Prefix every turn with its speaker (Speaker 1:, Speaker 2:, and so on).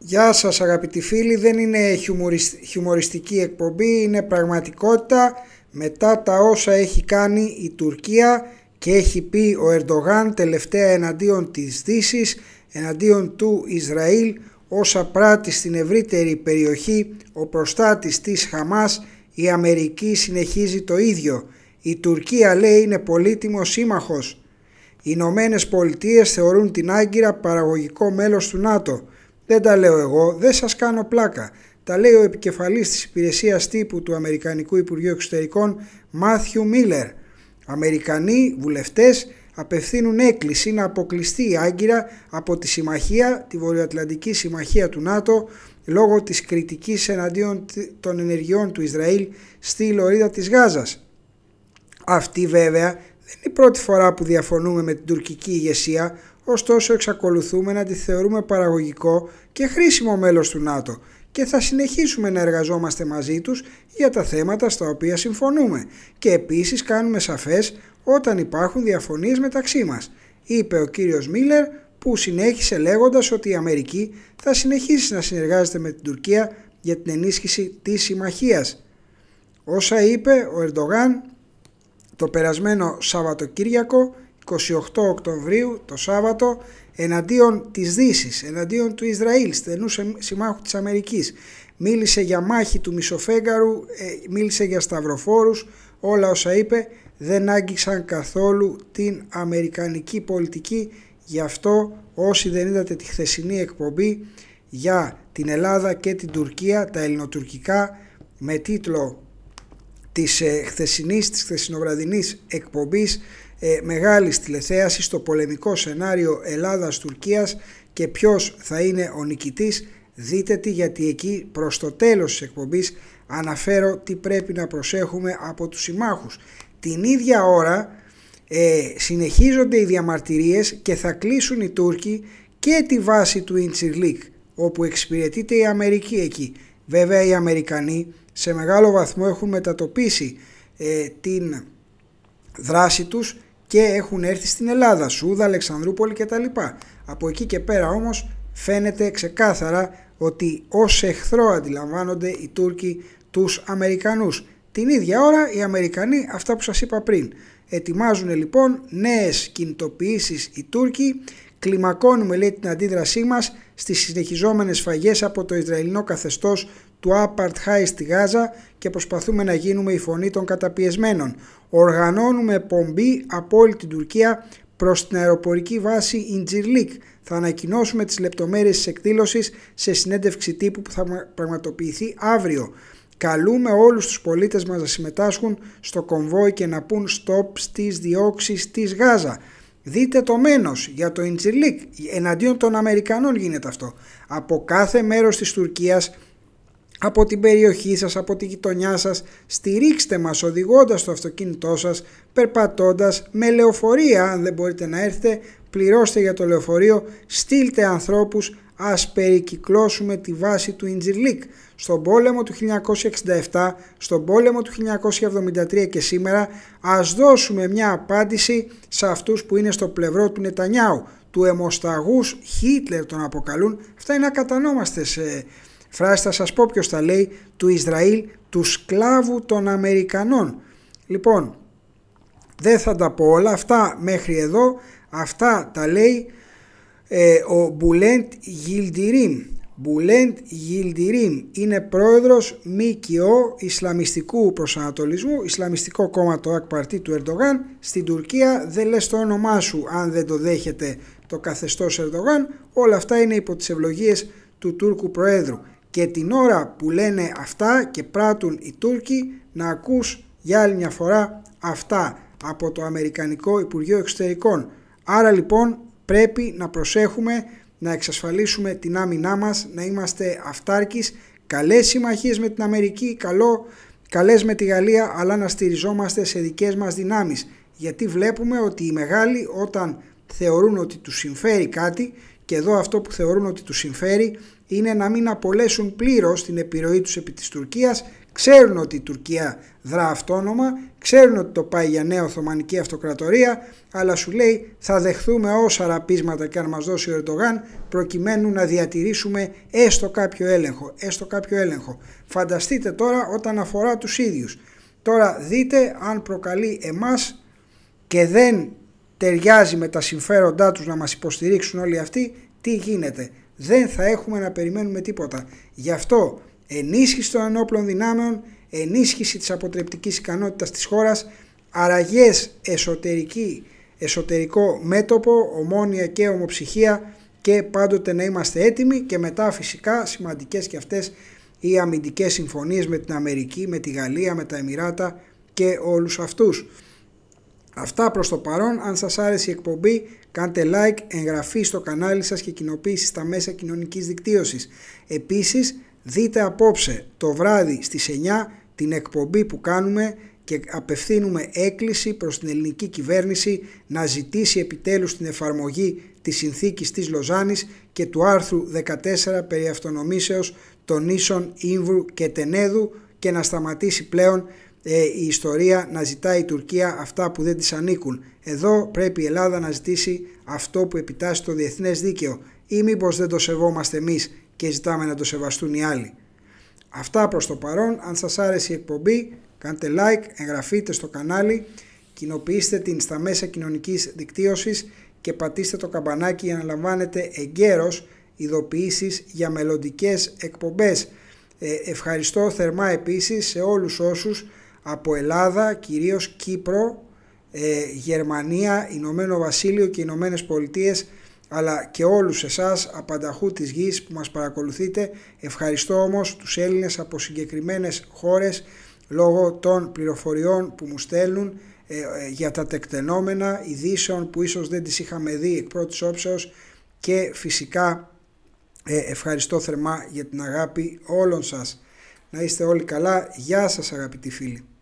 Speaker 1: Γεια σας αγαπητοί φίλοι, δεν είναι χιουμοριστική εκπομπή, είναι πραγματικότητα μετά τα όσα έχει κάνει η Τουρκία και έχει πει ο Ερντογάν τελευταία εναντίον της δύσης, εναντίον του Ισραήλ όσα πράττει στην ευρύτερη περιοχή ο προστάτης της Χαμάς η Αμερική συνεχίζει το ίδιο. Η Τουρκία λέει είναι πολύτιμο σύμμαχος. Οι Ηνωμένες Πολιτείες θεωρούν την Άγκυρα παραγωγικό μέλος του ΝΑΤΟ. Δεν τα λέω εγώ, δεν σας κάνω πλάκα. Τα λέει ο επικεφαλής της υπηρεσίας τύπου του Αμερικανικού Υπουργείου Εξωτερικών, Μάθιου Μίλλερ. Αμερικανοί βουλευτές απευθύνουν έκκληση να αποκλειστεί η Άγκυρα από τη Συμμαχία, τη Βορειοατλαντική Συμμαχία του ΝΑΤΟ, λόγω της κριτικής εναντίον των ενεργειών του Ισραήλ στη Λωρίδα της Γάζας. Αυτή βέβαια δεν είναι η πρώτη φορά που διαφωνούμε με την τουρκική ηγεσία ωστόσο εξακολουθούμε να τη θεωρούμε παραγωγικό και χρήσιμο μέλος του ΝΑΤΟ και θα συνεχίσουμε να εργαζόμαστε μαζί τους για τα θέματα στα οποία συμφωνούμε και επίσης κάνουμε σαφές όταν υπάρχουν διαφωνίες μεταξύ μας, είπε ο κύριος Μίλλερ που συνέχισε λέγοντας ότι η Αμερική θα συνεχίσει να συνεργάζεται με την Τουρκία για την ενίσχυση της συμμαχίας. Όσα είπε ο Ερντογάν το περασμένο Σαββατοκύριακο 28 Οκτωβρίου το Σάββατο εναντίον της Δύσης, εναντίον του Ισραήλ, στενούς συμμάχους της Αμερικής. Μίλησε για μάχη του Μισοφέγγαρου, ε, μίλησε για σταυροφόρους, όλα όσα είπε δεν άγγιξαν καθόλου την αμερικανική πολιτική. Γι' αυτό όσοι δεν είδατε τη χθεσινή εκπομπή για την Ελλάδα και την Τουρκία, τα ελληνοτουρκικά, με τίτλο της ε, χθεσινής, της χθεσινοβραδινής εκπομπής ε, μεγάλης στο πολεμικό σενάριο Ελλάδας-Τουρκίας και ποιος θα είναι ο νικητής δείτε τη γιατί εκεί προς το τέλος της εκπομπής αναφέρω τι πρέπει να προσέχουμε από τους συμμάχους. Την ίδια ώρα ε, συνεχίζονται οι διαμαρτυρίες και θα κλείσουν οι Τούρκοι και τη βάση του Ιντσιρλίκ όπου εξυπηρετείται η Αμερική εκεί. Βέβαια οι Αμερικανοί σε μεγάλο βαθμό έχουν μετατοπίσει ε, την δράση τους και έχουν έρθει στην Ελλάδα, Σούδα, Αλεξανδρούπολη κτλ. Από εκεί και πέρα όμως φαίνεται ξεκάθαρα ότι ως εχθρό αντιλαμβάνονται οι Τούρκοι τους Αμερικανούς. Την ίδια ώρα οι Αμερικανοί αυτά που σας είπα πριν. Ετοιμάζουν λοιπόν νέες κινητοποιήσεις οι Τούρκοι Κλιμακώνουμε λέει την αντίδρασή μας στις συνεχιζόμενες φαγές από το Ισραηλινό καθεστώς του Χάι στη Γάζα και προσπαθούμε να γίνουμε η φωνή των καταπιεσμένων. Οργανώνουμε πομπή από όλη την Τουρκία προς την αεροπορική βάση Ιντζιρλίκ. Θα ανακοινώσουμε τις λεπτομέρειες της εκδήλωσης σε συνέντευξη τύπου που θα πραγματοποιηθεί αύριο. Καλούμε όλους τους πολίτες μας να συμμετάσχουν στο κομβόι και να πούν stop στις διώξεις της Γάζα. Δείτε το μένος για το Ιντζιλίκ, εναντίον των Αμερικανών γίνεται αυτό. Από κάθε μέρος της Τουρκίας, από την περιοχή σας, από τη γειτονιά σας, στηρίξτε μας οδηγώντας το αυτοκίνητό σας, περπατώντας με λεωφορεία αν δεν μπορείτε να έρθετε, πληρώστε για το λεωφορείο, στείλτε ανθρώπους, ας περικυκλώσουμε τη βάση του Ιντζιρλίκ στον πόλεμο του 1967, στον πόλεμο του 1973 και σήμερα ας δώσουμε μια απάντηση σε αυτούς που είναι στο πλευρό του Νετανιάου, του αιμοσταγούς Χίτλερ τον αποκαλούν. Αυτά είναι ακατανόμαστες ε, φράσεις, θα σας πω ποιος τα λέει, του Ισραήλ, του σκλάβου των Αμερικανών. Λοιπόν, δεν θα τα πω όλα, αυτά μέχρι εδώ, αυτά τα λέει ε, ο Μπουλέντ Γιλντιρίμ. Μπουλέντ Γιλντιρίμ είναι πρόεδρος ΜΚΟ Ισλαμιστικού Προσανατολισμού, Ισλαμιστικό κόμμα το ΑΚΠΑΡΤΗ του Ερντογάν. Στην Τουρκία δεν λες το όνομά σου αν δεν το δέχεται το καθεστώς Ερντογάν. Όλα αυτά είναι υπό τις ευλογίες του Τούρκου Προέδρου. Και την ώρα που λένε αυτά και πράττουν οι Τούρκοι να ακούς για άλλη μια φορά αυτά από το Αμερικανικό Υπουργείο Εξωτερικών. Άρα λοιπόν πρέπει να προσέχουμε να εξασφαλίσουμε την άμυνά μας, να είμαστε αυτάρκεις, καλές συμμαχίες με την Αμερική, καλό, καλές με τη Γαλλία, αλλά να στηριζόμαστε σε δικές μας δυνάμεις. Γιατί βλέπουμε ότι οι μεγάλοι όταν θεωρούν ότι τους συμφέρει κάτι και εδώ αυτό που θεωρούν ότι τους συμφέρει είναι να μην απολέσουν πλήρως την επιρροή τους επί της Τουρκίας ξέρουν ότι η Τουρκία δρά αυτόνομα, ξέρουν ότι το πάει για νέα Οθωμανική Αυτοκρατορία, αλλά σου λέει θα δεχθούμε όσα ραπίσματα και αν μας δώσει ο Ερντογάν προκειμένου να διατηρήσουμε έστω κάποιο έλεγχο, έστω κάποιο έλεγχο. Φανταστείτε τώρα όταν αφορά τους ίδιους. Τώρα δείτε αν προκαλεί εμάς και δεν ταιριάζει με τα συμφέροντά τους να μας υποστηρίξουν όλοι αυτοί, τι γίνεται. Δεν θα έχουμε να περιμένουμε τίποτα. Γι' αυτό ενίσχυση των ενόπλων δυνάμεων, ενίσχυση της αποτρεπτικής ικανότητας της χώρας, αραγές εσωτερική, εσωτερικό μέτωπο, ομόνια και ομοψυχία και πάντοτε να είμαστε έτοιμοι και μετά φυσικά σημαντικές και αυτές οι αμυντικές συμφωνίες με την Αμερική, με τη Γαλλία, με τα Εμμυράτα και όλους αυτούς. Αυτά προς το παρόν, αν σας άρεσε η εκπομπή κάντε like, εγγραφή στο κανάλι σας και κοινοποίηση στα μέσα κοινωνικής δικτύωσης. Επίσης Δείτε απόψε το βράδυ στις 9 την εκπομπή που κάνουμε και απευθύνουμε έκκληση προς την ελληνική κυβέρνηση να ζητήσει επιτέλους την εφαρμογή της συνθήκης της Λοζάνης και του άρθρου 14 περί αυτονομήσεως των ίσων Ήμβρου και Τενέδου και να σταματήσει πλέον ε, η ιστορία να ζητάει η Τουρκία αυτά που δεν της ανήκουν. Εδώ πρέπει η Ελλάδα να ζητήσει αυτό που επιτάσσει το διεθνές δίκαιο ή μήπως δεν το σεβόμαστε εμείς και ζητάμε να το σεβαστούν οι άλλοι. Αυτά προς το παρόν, αν σας άρεσε η εκπομπή, κάντε like, εγγραφείτε στο κανάλι, κοινοποιήστε την στα μέσα κοινωνικής δικτύωσης και πατήστε το καμπανάκι για να λαμβάνετε εγκαίρως ειδοποιήσεις για μελλοντικές εκπομπές. Ε, ευχαριστώ θερμά επίσης σε όλους όσους από Ελλάδα, κυρίως Κύπρο, ε, Γερμανία, Ηνωμένο Βασίλειο και Ηνωμένες Πολιτείες αλλά και όλους εσάς απανταχού της γης που μας παρακολουθείτε. Ευχαριστώ όμως τους Έλληνες από συγκεκριμένες χώρες λόγω των πληροφοριών που μου στέλνουν ε, ε, για τα τεκτενόμενα ειδήσεων που ίσως δεν τις είχαμε δει εκ πρώτης όψεως και φυσικά ε, ευχαριστώ θερμά για την αγάπη όλων σας. Να είστε όλοι καλά. Γεια σας αγαπητοί φίλοι.